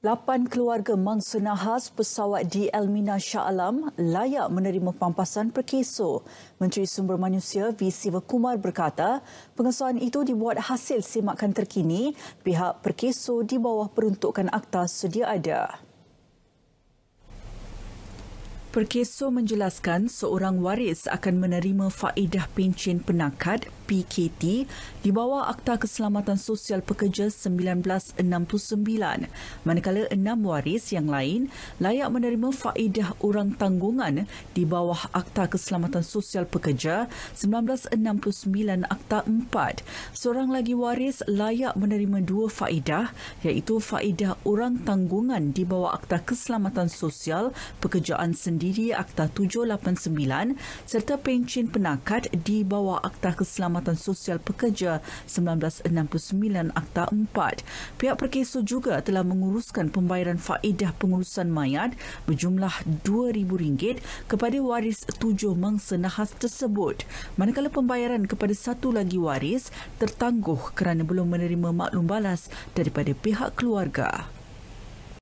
Lapan keluarga mangsa nahas pesawat di Elmina Shah Alam layak menerima pampasan perkeso. Menteri Sumber Manusia V. Siva Kumar berkata, pengesahan itu dibuat hasil semakan terkini pihak perkeso di bawah peruntukan akta sedia ada. Perkeso menjelaskan seorang waris akan menerima faedah pencen penakat PKT di bawah Akta Keselamatan Sosial Pekerja 1969 manakala enam waris yang lain layak menerima faedah orang tanggungan di bawah Akta Keselamatan Sosial Pekerja 1969 Akta 4 seorang lagi waris layak menerima dua faedah iaitu faedah orang tanggungan di bawah Akta Keselamatan Sosial Pekerjaan Sendirian sendiri Akta 789 serta pencin penakat di bawah Akta Keselamatan Sosial Pekerja 1969 Akta 4. Pihak perkeso juga telah menguruskan pembayaran faedah pengurusan mayat berjumlah RM2,000 kepada waris tujuh mangsa nahas tersebut. Manakala pembayaran kepada satu lagi waris tertangguh kerana belum menerima maklum balas daripada pihak keluarga.